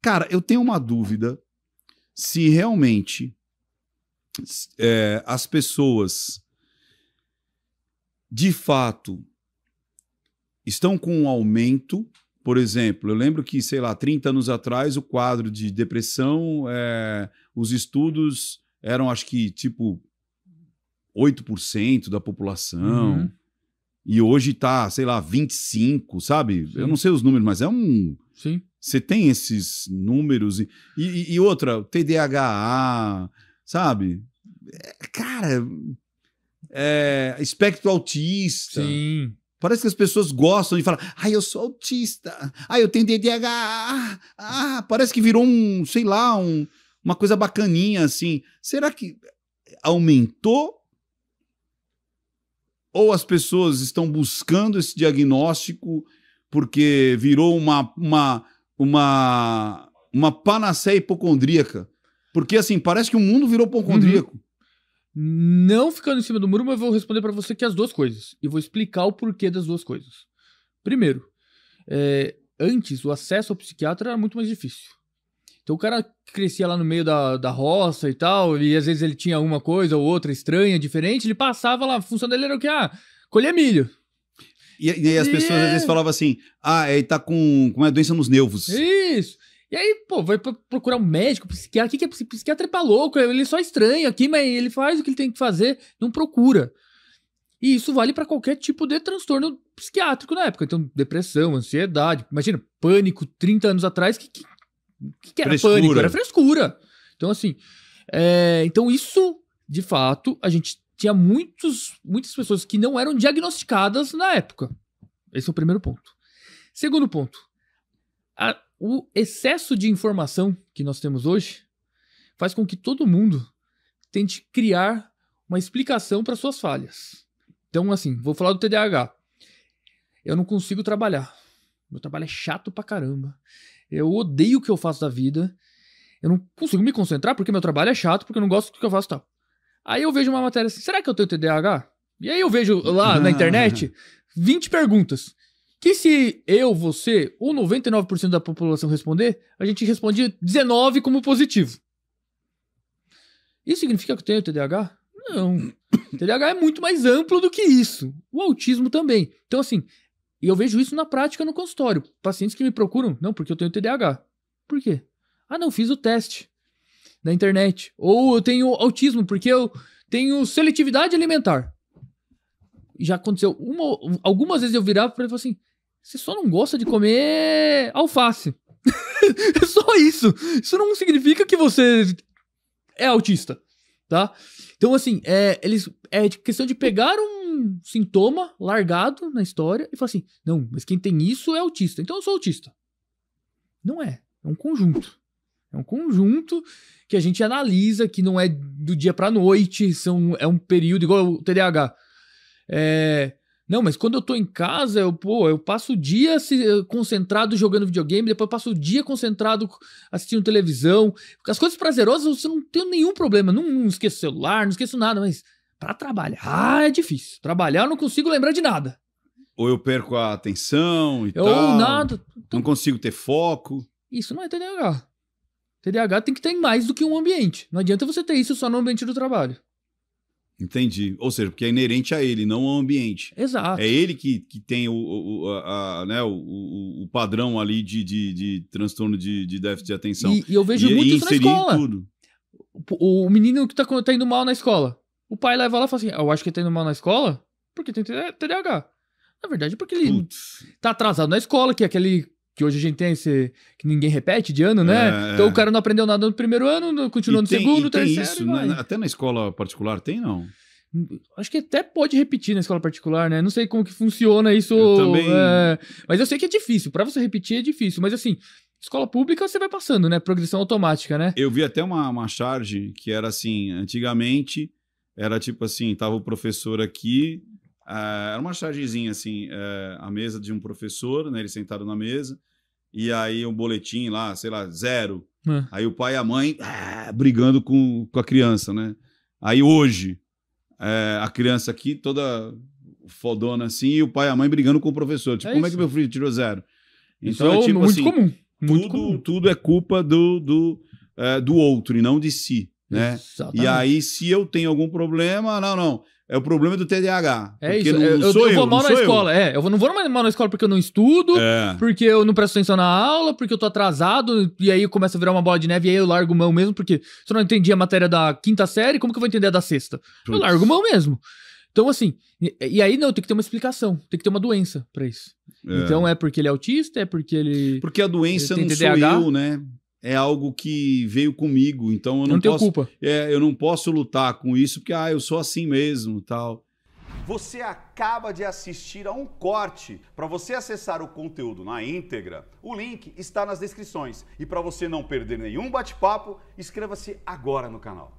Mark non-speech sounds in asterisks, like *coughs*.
Cara, eu tenho uma dúvida se realmente é, as pessoas de fato estão com um aumento. Por exemplo, eu lembro que, sei lá, 30 anos atrás, o quadro de depressão, é, os estudos eram, acho que, tipo, 8% da população. Uhum. E hoje está sei lá, 25, sabe? Sim. Eu não sei os números, mas é um. Sim. Você tem esses números e, e, e outra, TDAH, sabe? É, cara, é, espectro autista. Sim. Parece que as pessoas gostam de falar, ah, eu sou autista, ah, eu tenho TDAH, ah, ah. parece que virou um, sei lá, um, uma coisa bacaninha assim. Será que aumentou? Ou as pessoas estão buscando esse diagnóstico porque virou uma, uma, uma, uma panaceia hipocondríaca. Porque, assim, parece que o mundo virou hipocondríaco. Uhum. Não ficando em cima do muro, mas eu vou responder para você que é as duas coisas. E vou explicar o porquê das duas coisas. Primeiro, é, antes o acesso ao psiquiatra era muito mais difícil. Então o cara crescia lá no meio da, da roça e tal, e às vezes ele tinha uma coisa ou outra estranha, diferente, ele passava lá, a função dele era o que? Ah, colher milho. E, e as e pessoas às vezes falavam assim: ah, ele tá com, com uma é? doença nos nervos. Isso. E aí, pô, vai procurar um médico, psiquiatra. Ah, o que, que é psiquiatra é pra louco? Ele só é estranho aqui, mas ele faz o que ele tem que fazer, não procura. E isso vale para qualquer tipo de transtorno psiquiátrico na época. Então, depressão, ansiedade. Imagina, pânico 30 anos atrás, que, que, que era frescura. pânico? Era frescura. Então, assim. É, então, isso, de fato, a gente tinha muitos, muitas pessoas que não eram diagnosticadas na época. Esse é o primeiro ponto. Segundo ponto, a, o excesso de informação que nós temos hoje faz com que todo mundo tente criar uma explicação para suas falhas. Então, assim, vou falar do TDAH. Eu não consigo trabalhar. Meu trabalho é chato pra caramba. Eu odeio o que eu faço da vida. Eu não consigo me concentrar porque meu trabalho é chato, porque eu não gosto do que eu faço tal. Aí eu vejo uma matéria assim, será que eu tenho TDAH? E aí eu vejo lá ah. na internet 20 *laughs* perguntas. Que se eu, você ou 99% da população responder, a gente responde 19 como positivo. Isso significa que eu tenho TDAH? Não. *coughs* TDAH é muito mais amplo do que isso. O autismo também. Então, assim, eu vejo isso na prática no consultório. Pacientes que me procuram, não, porque eu tenho TDAH. Por quê? Ah, não, fiz o teste da internet. Ou eu tenho autismo, porque eu tenho seletividade alimentar. Já aconteceu uma, algumas vezes eu virava para ele e falava assim: você só não gosta de comer alface. *laughs* é só isso. Isso não significa que você é autista, tá? Então, assim, é, eles, é questão de pegar um sintoma largado na história e falar assim: não, mas quem tem isso é autista. Então eu sou autista. Não é. É um conjunto. É um conjunto que a gente analisa, que não é do dia para noite, são, é um período igual o TDAH. É, não, mas quando eu tô em casa, eu, pô, eu passo o dia se, eh, concentrado jogando videogame, depois passo o dia concentrado assistindo televisão. As coisas prazerosas você não tem nenhum problema, não, não esqueço celular, não esqueço nada, mas para trabalhar é difícil. Trabalhar eu não consigo lembrar de nada. Ou eu perco a atenção e eu, tal. Ou nada. Não consigo ter foco. Isso não é TDAH. TDAH tem que ter mais do que um ambiente. Não adianta você ter isso só no ambiente do trabalho. Entendi. Ou seja, porque é inerente a ele, não ao ambiente. Exato. É ele que, que tem o, o, a, a, né, o, o padrão ali de, de, de transtorno de, de, déficit de atenção. E, e eu vejo e, muito e isso na escola. Tudo. O, o menino que tá, tá, indo mal na escola. O pai leva lá e fala assim: Eu acho que ele tá indo mal na escola porque tem TDAH. Na verdade, porque ele Putz. tá atrasado na escola, que é aquele que hoje a gente tem esse, que ninguém repete de ano, né? É. é. Então o cara não aprendeu nada no primeiro ano, continuou no tem, segundo, terceiro. Isso, até na escola particular tem, não? Acho que até pode repetir na escola particular, né? Não sei como que funciona isso. Eu também... É... Mas eu sei que é difícil. Para você repetir é difícil. Mas assim, escola pública você vai passando, né? Progressão automática, né? Eu vi até uma, uma charge que era assim: antigamente era tipo assim, tava o professor aqui, Uh, era uma chargezinha, assim, uh, a mesa de um professor, né? Ele sentado na mesa. E aí um boletim lá, sei lá, zero. É. Aí o pai e a mãe ah, brigando com, com a criança, né? Aí hoje, é, a criança aqui toda fodona assim, e o pai e a mãe brigando com o professor. Tipo, é como é que meu filho tirou zero? Então isso é, é tipo, muito assim, comum. Muito tudo, comum. tudo é culpa do, do, eh, do outro e não de si. Né? Exatamente. E aí, se eu tenho algum problema, não, não. É o problema do TDAH. É isso. Não, eu, eu, eu, vou mal na escola. Eu. É, eu não vou mais mal na escola porque eu não estudo, é. porque eu não presto atenção na aula, porque eu tô atrasado, e aí começa a virar uma bola de neve, e aí eu largo mão mesmo, porque se eu não entendi a matéria da quinta série, como que eu vou entender a da sexta? Eu largo mão mesmo. Então, assim, e, e aí não, tem que ter uma explicação, tem que ter uma doença para isso. É. Então é porque ele é autista, é porque ele. Porque a doença não TDAH. sou eu, né? é algo que veio comigo, então eu não, não tenho posso, culpa. É, eu não posso lutar com isso porque ah, eu sou assim mesmo, tal. Você acaba de assistir a um corte. Para você acessar o conteúdo na íntegra, o link está nas descrições. E para você não perder nenhum bate-papo, inscreva-se agora no canal.